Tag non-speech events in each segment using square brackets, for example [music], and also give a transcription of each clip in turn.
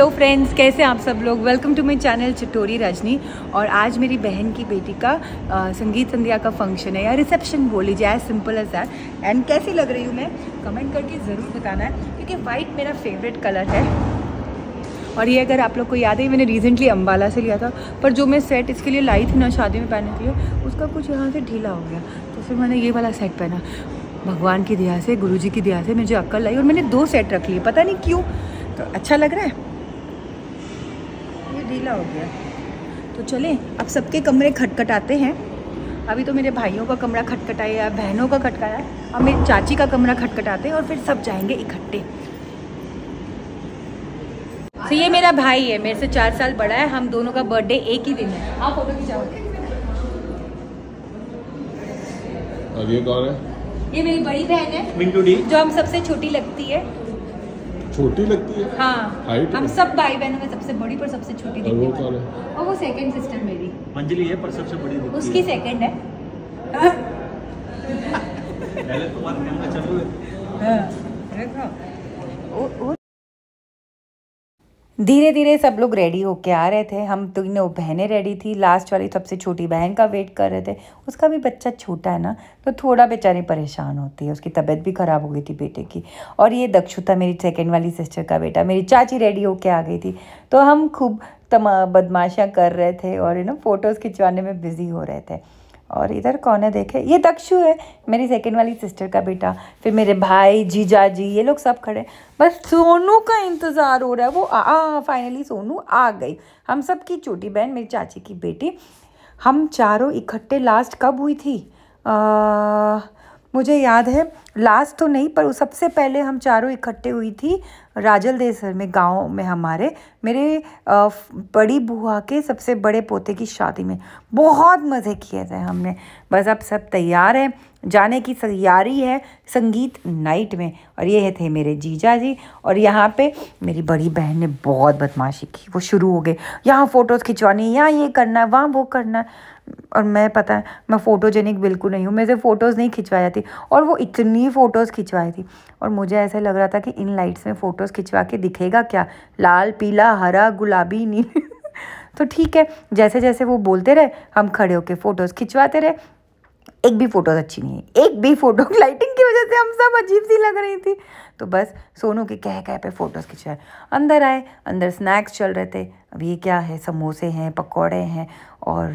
hello friends कैसे आप सब लोग welcome to my channel Chitori Rajni और आज मेरी बहन की बेटी का आ, संगीत संध्या का फंक्शन है या रिसेप्शन बोल लीजिए as simple as that and कैसी लग रही हूँ मैं कमेंट करके ज़रूर बताना है क्योंकि वाइट मेरा फेवरेट कलर है और ये अगर आप लोग को याद है मैंने रिसेंटली अम्बाला से लिया था पर जो मैं सेट इसके लिए लाई थी ना शादी में पहने के लिए उसका कुछ यहाँ से ढीला हो गया तो फिर मैंने ये वाला सेट पहना भगवान की दया से गुरु की दया से मुझे अक्कल लाई और मैंने दो सेट रख लिए पता नहीं क्यों तो अच्छा लग रहा है गीला हो गया तो चलें अब सबके कमरे खटखटाते हैं अभी तो मेरे भाइयों का कमरा खटखटाया बहनों का खटकाया अब मेरी चाची का कमरा खटखटाते हैं और फिर सब जाएंगे इकट्ठे तो ये मेरा भाई है मेरे से चार साल बड़ा है हम दोनों का बर्थडे एक ही दिन है आप फोटो खिंचाओ अब ये कौन है ये मेरी बड़ी बहन है मिंटू डी जो हम सबसे छोटी लगती है छोटी लगती है हाँ हाइट हम सब भाई बहनों में सबसे बड़ी पर सबसे छोटी दिखने वो है और वो सेकंड सिस्टर मेरी अंजलि है पर सबसे बड़ी दिखती उसकी सेकंड है पहले तुम्हारा चालू है हां देखो ओ धीरे धीरे सब लोग रेडी होके आ रहे थे हम तीनों बहनें रेडी थी लास्ट वाली तो सबसे छोटी बहन का वेट कर रहे थे उसका भी बच्चा छोटा है ना तो थोड़ा बेचारी परेशान होती है उसकी तबीयत भी ख़राब हो गई थी बेटे की और ये दक्षुता मेरी सेकेंड वाली सिस्टर का बेटा मेरी चाची रेडी होके आ गई थी तो हम खूब तमा बदमाशियाँ कर रहे थे और यू नो फोटोज़ खिंचवाने में बिज़ी हो रहे थे और इधर कौन है देखे ये दक्षु है मेरी सेकंड वाली सिस्टर का बेटा फिर मेरे भाई जीजा जी ये लोग सब खड़े बस सोनू का इंतज़ार हो रहा है वो आ, आ फाइनली सोनू आ गई हम सब की छोटी बहन मेरी चाची की बेटी हम चारों इकट्ठे लास्ट कब हुई थी आ, मुझे याद है लास्ट तो नहीं पर सबसे पहले हम चारों इकट्ठे हुई थी राजल देसर में गांव में हमारे मेरे बड़ी बुआ के सबसे बड़े पोते की शादी में बहुत मज़े किए थे हमने बस अब सब तैयार हैं जाने की तैयारी है संगीत नाइट में और ये थे मेरे जीजा जी और यहाँ पे मेरी बड़ी बहन ने बहुत बदमाशी की वो शुरू हो गए यहाँ फ़ोटोज़ खिंचवानी यहाँ ये करना है वहाँ वो करना है और मैं पता है मैं फ़ोटोजेनिक बिल्कुल नहीं हूँ मेरे से फ़ोटोज़ नहीं खिंचवाई जाती और वो इतनी फ़ोटोज़ खिंचवाई थी और मुझे ऐसा लग रहा था कि इन लाइट्स में फ़ोटोज़ खिंचवा के दिखेगा क्या लाल पीला हरा गुलाबी नील [laughs] तो ठीक है जैसे जैसे वो बोलते रहे हम खड़े होकर फ़ोटोज़ खिंचवाते रहे एक भी फ़ोटोज़ अच्छी नहीं है एक भी फ़ोटो लाइटिंग [laughs] की वजह से हम सब अजीब सी लग रही थी तो बस सोनू के कह कह पे फ़ोटोज़ खिंचवाए अंदर आए अंदर स्नैक्स चल रहे थे अब ये क्या है समोसे हैं पकौड़े हैं और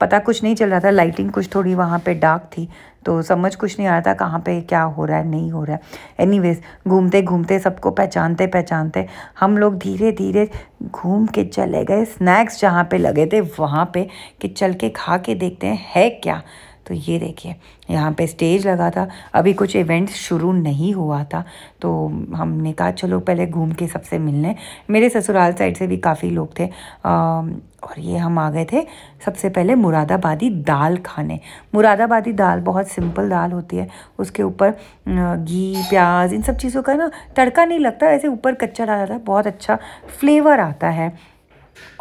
पता कुछ नहीं चल रहा था लाइटिंग कुछ थोड़ी वहाँ पे डार्क थी तो समझ कुछ नहीं आ रहा था कहाँ पे क्या हो रहा है नहीं हो रहा है एनी घूमते घूमते सबको पहचानते पहचानते हम लोग धीरे धीरे घूम के चले गए स्नैक्स जहाँ पे लगे थे वहाँ पे कि चल के खा के देखते हैं है क्या तो ये देखिए यहाँ पे स्टेज लगा था अभी कुछ इवेंट्स शुरू नहीं हुआ था तो हमने कहा चलो पहले घूम के सबसे मिलने मेरे ससुराल साइड से भी काफ़ी लोग थे आ, और ये हम आ गए थे सबसे पहले मुरादाबादी दाल खाने मुरादाबादी दाल बहुत सिंपल दाल होती है उसके ऊपर घी प्याज इन सब चीज़ों का ना तड़का नहीं लगता ऐसे ऊपर कच्चा डाला जाता है बहुत अच्छा फ्लेवर आता है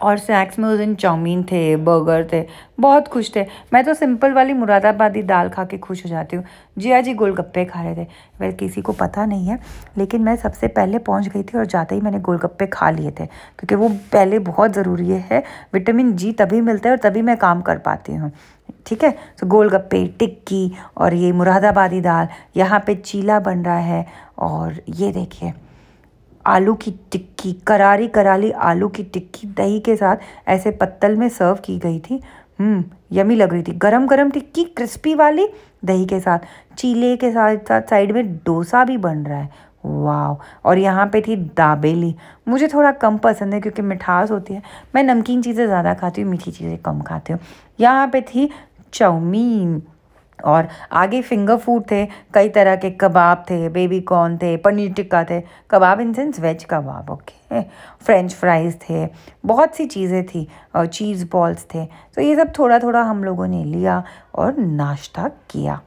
और स्नैक्स में उस दिन चाउमीन थे बर्गर थे बहुत खुश थे मैं तो सिंपल वाली मुरादाबादी दाल खा के खुश हो जाती हूँ जिया जी गोलगप्पे खा रहे थे वह किसी को पता नहीं है लेकिन मैं सबसे पहले पहुँच गई थी और जाते ही मैंने गोलगप्पे खा लिए थे क्योंकि वो पहले बहुत ज़रूरी है विटामिन जी तभी मिलता है और तभी मैं काम कर पाती हूँ ठीक है तो गोलगप्पे टिक्की और ये मुरादाबादी दाल यहाँ पे चीला बन रहा है और ये देखिए आलू की टिक्की करारी कराली आलू की टिक्की दही के साथ ऐसे पत्तल में सर्व की गई थी हम्म, यमी लग रही थी गरम गरम टिक्की क्रिस्पी वाली दही के साथ चीले के साथ साथ साइड में डोसा भी बन रहा है वाह और यहाँ पे थी दाबेली मुझे थोड़ा कम पसंद है क्योंकि मिठास होती है मैं नमकीन चीज़ें ज़्यादा खाती हूँ मीठी चीज़ें कम खाती हूँ यहाँ पे थी चाउमीन और आगे फिंगर फूड थे कई तरह के कबाब थे बेबी कॉर्न थे पनीर टिक्का थे kebab in sense veg kebab okay French fries थे बहुत सी चीज़ें थी और चीज़ बॉल्स थे तो ये सब थोड़ा थोड़ा हम लोगों ने लिया और नाश्ता किया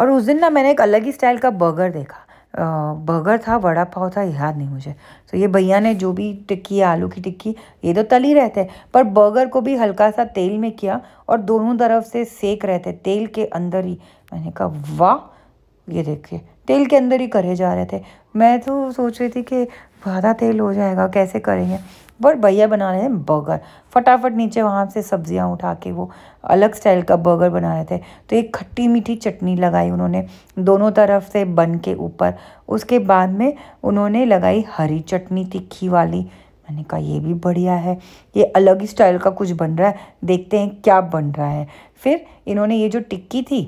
और उस दिन ना मैंने एक अलग ही स्टाइल का बर्गर देखा बर्गर था वड़ा पाव था याद नहीं मुझे तो ये भैया ने जो भी टिक्की आलू की टिक्की ये तो ही रहते हैं पर बर्गर को भी हल्का सा तेल में किया और दोनों तरफ से सेक रहे थे तेल के अंदर ही मैंने कहा वाह ये देखिए तेल के अंदर ही करे जा रहे थे मैं तो सोच रही थी कि ज़्यादा तेल हो जाएगा कैसे करेंगे बट भैया बना रहे हैं बर्गर फटाफट नीचे वहाँ से सब्जियाँ उठा के वो अलग स्टाइल का बर्गर बना रहे थे तो एक खट्टी मीठी चटनी लगाई उन्होंने दोनों तरफ से बन के ऊपर उसके बाद में उन्होंने लगाई हरी चटनी तिखी वाली मैंने कहा ये भी बढ़िया है ये अलग ही स्टाइल का कुछ बन रहा है देखते हैं क्या बन रहा है फिर इन्होंने ये जो टिक्की थी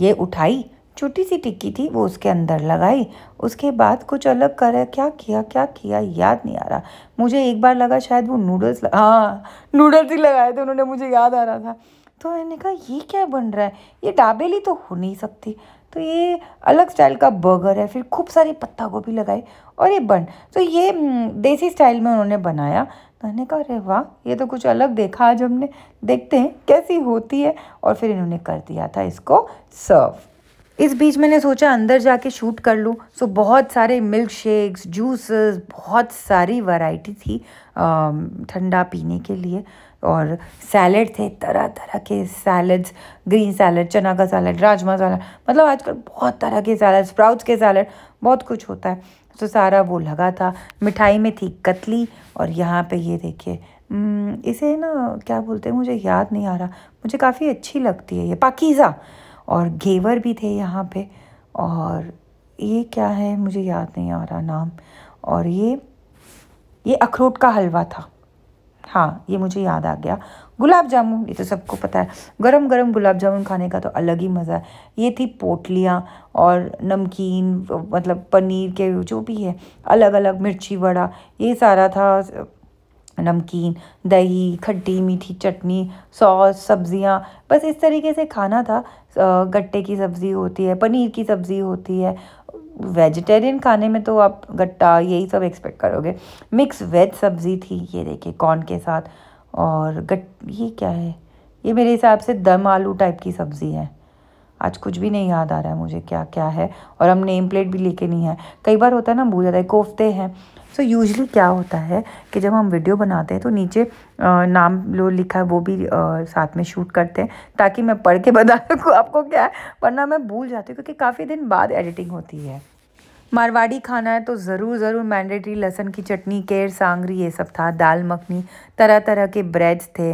ये उठाई छोटी सी टिक्की थी वो उसके अंदर लगाई उसके बाद कुछ अलग कर क्या किया क्या किया याद नहीं आ रहा मुझे एक बार लगा शायद वो नूडल्स हाँ नूडल्स ही लगाए थे उन्होंने मुझे याद आ रहा था तो मैंने कहा ये क्या बन रहा है ये डाबेली तो हो नहीं सकती तो ये अलग स्टाइल का बर्गर है फिर खूब सारी पत्ता गोभी लगाई और ये बन तो ये देसी स्टाइल में उन्होंने बनाया तो मैंने कहा अरे वाह ये तो कुछ अलग देखा आज हमने देखते हैं कैसी होती है और फिर इन्होंने कर दिया था इसको सर्व इस बीच मैंने सोचा अंदर जाके शूट कर लूँ सो बहुत सारे मिल्क शेक्स जूसेस बहुत सारी वैरायटी थी um, ठंडा पीने के लिए और सैलड थे तरह तरह के सैलड्स ग्रीन सैलड चना का सैलड राजमा सैलड मतलब आजकल बहुत तरह के सैलड स्प्राउट्स के सैलड बहुत कुछ होता है तो सारा वो लगा था मिठाई में थी कतली और यहाँ पे ये देखिए इसे ना क्या बोलते हैं मुझे याद नहीं आ रहा मुझे काफ़ी अच्छी लगती है ये पाकिज़ा और घेवर भी थे यहाँ पे और ये क्या है मुझे याद नहीं आ रहा नाम और ये ये अखरोट का हलवा था हाँ ये मुझे याद आ गया गुलाब जामुन ये तो सबको पता है गरम गरम गुलाब जामुन खाने का तो अलग ही मज़ा है ये थी पोटलियाँ और नमकीन मतलब पनीर के जो भी है अलग अलग मिर्ची वड़ा ये सारा था नमकीन दही खट्टी मीठी चटनी सॉस सब्ज़ियाँ बस इस तरीके से खाना था गट्टे की सब्ज़ी होती है पनीर की सब्ज़ी होती है वेजिटेरियन खाने में तो आप गट्टा यही सब एक्सपेक्ट करोगे मिक्स वेज सब्ज़ी थी ये देखिए कॉर्न के साथ और गट ये क्या है ये मेरे हिसाब से दम आलू टाइप की सब्ज़ी है आज कुछ भी नहीं याद आ रहा है मुझे क्या क्या है और हम नेम प्लेट भी लेके नहीं है कई बार होता है ना भूल जाता है कोफ्ते हैं सो so यूजली क्या होता है कि जब हम वीडियो बनाते हैं तो नीचे नाम लो लिखा है वो भी साथ में शूट करते हैं ताकि मैं पढ़ के बता सकूँ आपको क्या है वरना मैं भूल जाती हूँ क्योंकि काफ़ी दिन बाद एडिटिंग होती है मारवाड़ी खाना है तो ज़रूर ज़रूर मैंडेटरी लहसन की चटनी केर सांगरी ये सब था दाल मखनी तरह तरह के ब्रेड्स थे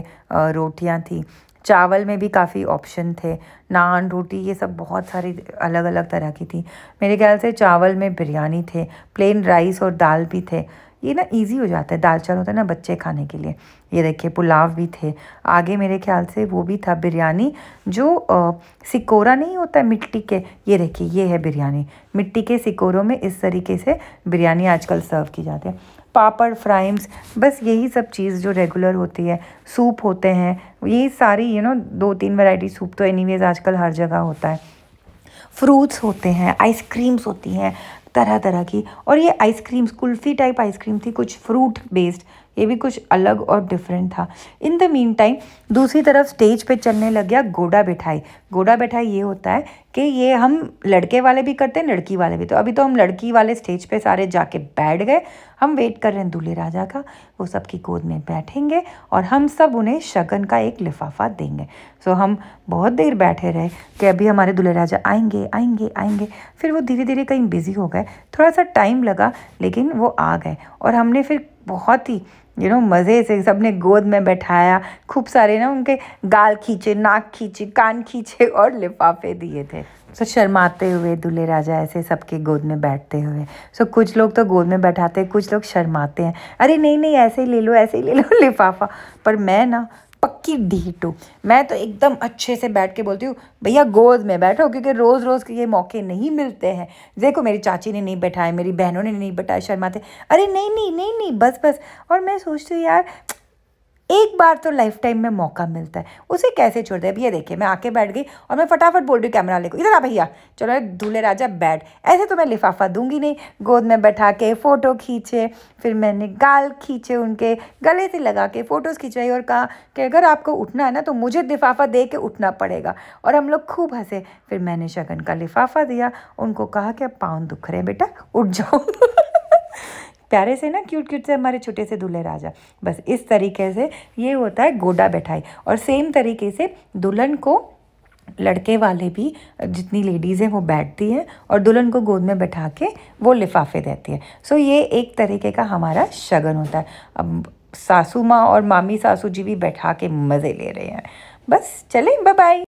रोटियां थी चावल में भी काफ़ी ऑप्शन थे नान रोटी ये सब बहुत सारी अलग अलग तरह की थी मेरे ख्याल से चावल में बिरयानी थे प्लेन राइस और दाल भी थे ये ना इजी हो जाता है दाल चावल होता है ना बच्चे खाने के लिए ये देखिए पुलाव भी थे आगे मेरे ख्याल से वो भी था बिरयानी जो आ, सिकोरा नहीं होता है मिट्टी के ये देखिए ये है बिरयानी मिट्टी के सिकोरों में इस तरीके से बिरयानी आजकल सर्व की जाती है पापड़ फ्राइम्स बस यही सब चीज़ जो रेगुलर होती है सूप होते हैं ये सारी यू नो दो तीन वैरायटी सूप तो एनी आजकल हर जगह होता है फ्रूट्स होते हैं आइसक्रीम्स होती हैं तरह तरह की और ये आइसक्रीम्स कुल्फ़ी टाइप आइसक्रीम थी कुछ फ्रूट बेस्ड ये भी कुछ अलग और डिफरेंट था इन द मीन टाइम दूसरी तरफ स्टेज पे चलने लग गया गोडा बिठाई गोडा बिठाई ये होता है कि ये हम लड़के वाले भी करते हैं लड़की वाले भी तो अभी तो हम लड़की वाले स्टेज पे सारे जाके बैठ गए हम वेट कर रहे हैं दूल्हे राजा का वो सबकी गोद में बैठेंगे और हम सब उन्हें शगन का एक लिफाफा देंगे सो हम बहुत देर बैठे रहे कि अभी हमारे दूल्हे राजा आएंगे आएंगे आएंगे फिर वो धीरे धीरे कहीं बिज़ी हो गए थोड़ा सा टाइम लगा लेकिन वो आ गए और हमने फिर बहुत ही यू नो मज़े से सबने गोद में बैठाया खूब सारे ना उनके गाल खींचे नाक खींचे कान खींचे [laughs] और लिफाफे दिए थे सो so, शर्माते हुए दूल्हे राजा ऐसे सबके गोद में बैठते हुए सो so, कुछ लोग तो गोद में बैठाते हैं कुछ लोग शर्माते हैं अरे नहीं नहीं ऐसे ही ले लो ऐसे ही ले लो [laughs] लिफाफा पर मैं ना पक्की डी टू मैं तो एकदम अच्छे से बैठ के बोलती हूँ भैया गोद में बैठो क्योंकि रोज़ रोज़ के ये मौके नहीं मिलते हैं देखो मेरी चाची ने नहीं बैठाए मेरी बहनों ने नहीं बैठाए शर्मा थे अरे नहीं नहीं नहीं नहीं बस बस और मैं सोचती हूँ यार एक बार तो लाइफ टाइम में मौका मिलता है उसे कैसे छोड़ दे अब ये देखिए मैं आके बैठ गई और मैं फटाफट बोल रही कैमरा लेकर इधर आ भैया चलो दूल्हे राजा बैठ ऐसे तो मैं लिफाफा दूंगी नहीं गोद में बैठा के फ़ोटो खींचे फिर मैंने गाल खींचे उनके गले से लगा के फ़ोटोज़ खिंचवाई और कहा कि अगर आपको उठना है ना तो मुझे लिफाफा दे के उठना पड़ेगा और हम लोग खूब हंसे फिर मैंने शगन का लिफाफा दिया उनको कहा कि अब पाँव दुख रहे हैं बेटा उठ जाओ [laughs] प्यारे से ना क्यूट क्यूट से हमारे छोटे से दूल्हे राजा बस इस तरीके से ये होता है गोडा बैठाई और सेम तरीके से दुल्हन को लड़के वाले भी जितनी लेडीज़ हैं वो बैठती हैं और दुल्हन को गोद में बैठा के वो लिफाफे देती है सो ये एक तरीके का हमारा शगन होता है अब सासू माँ और मामी सासू जी भी बैठा के मज़े ले रहे हैं बस चलें बाय बाय